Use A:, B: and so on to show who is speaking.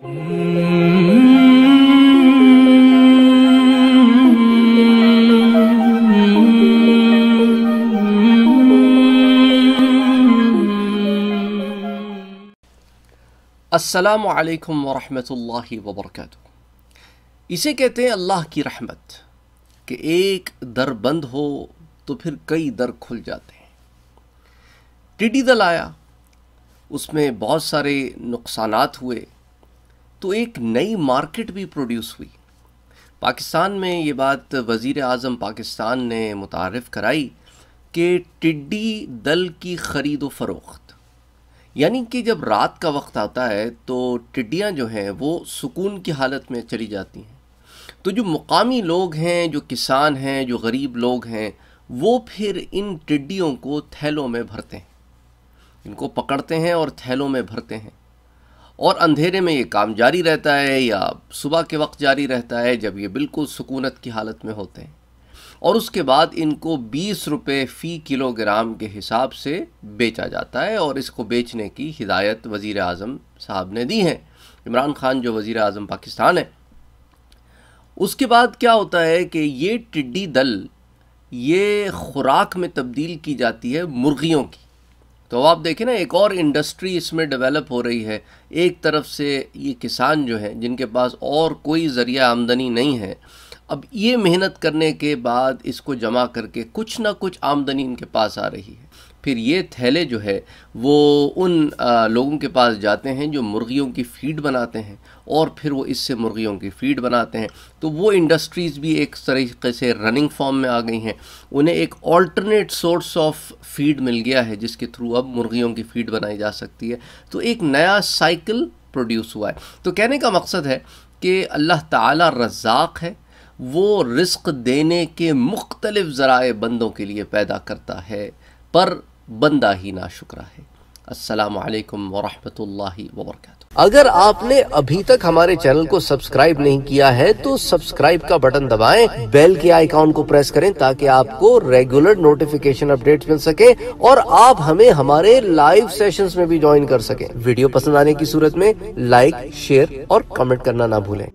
A: असलकम वरहमल वबरक इसे कहते हैं अल्लाह की रहमत कि एक दर बंद हो तो फिर कई दर खुल जाते हैं टिडी दल आया उसमें बहुत सारे नुकसान हुए तो एक नई मार्केट भी प्रोड्यूस हुई पाकिस्तान में ये बात वज़ी अजम पाकिस्तान ने मुतारफ़ कराई कि टिड्डी दल की ख़रीद व फरोख्त यानी कि जब रात का वक्त आता है तो टिड्डियाँ जो हैं वो सुकून की हालत में चली जाती हैं तो जो मुकामी लोग हैं जो किसान हैं जो गरीब लोग हैं वो फिर इन टिड्डियों को थैलों में भरते हैं इनको पकड़ते हैं और थैलों में भरते हैं और अंधेरे में ये काम जारी रहता है या सुबह के वक्त जारी रहता है जब ये बिल्कुल सुकूनत की हालत में होते हैं और उसके बाद इनको बीस रुपये फ़ी किलोग्राम के हिसाब से बेचा जाता है और इसको बेचने की हिदायत वज़ी अजम साहब ने दी है इमरान खान जो वज़ी अजम पाकिस्तान है उसके बाद क्या होता है कि ये टिड्डी दल ये खुराक में तब्दील की जाती है मुर्गियों की तो आप देखें ना एक और इंडस्ट्री इसमें डेवलप हो रही है एक तरफ से ये किसान जो हैं जिनके पास और कोई ज़रिया आमदनी नहीं है अब ये मेहनत करने के बाद इसको जमा करके कुछ ना कुछ आमदनी इनके पास आ रही है फिर ये थैले जो है वो उन लोगों के पास जाते हैं जो मुर्गियों की फ़ीड बनाते हैं और फिर वो इससे मुर्गियों की फ़ीड बनाते हैं तो वो इंडस्ट्रीज़ भी एक तरीके से रनिंग फॉर्म में आ गई हैं उन्हें एक ऑल्टरनेट सोर्स ऑफ फीड मिल गया है जिसके थ्रू अब मुर्गियों की फ़ीड बनाई जा सकती है तो एक नया साइकिल प्रोड्यूस हुआ है तो कहने का मकसद है कि अल्लाह ताला रज़ाक है वो रिस्क देने के मुख्तलिफ़ ज़राए बंदों के लिए पैदा करता है पर बंदा ही ना शुक्रा है असलकम वरम वर्क अगर आपने अभी तक हमारे चैनल को सब्सक्राइब नहीं किया है तो सब्सक्राइब का बटन दबाएं, बेल के आइकॉन को प्रेस करें ताकि आपको रेगुलर नोटिफिकेशन अपडेट मिल सके और आप हमें हमारे लाइव सेशंस में भी ज्वाइन कर सकें। वीडियो पसंद आने की सूरत में लाइक शेयर और कमेंट करना ना भूलें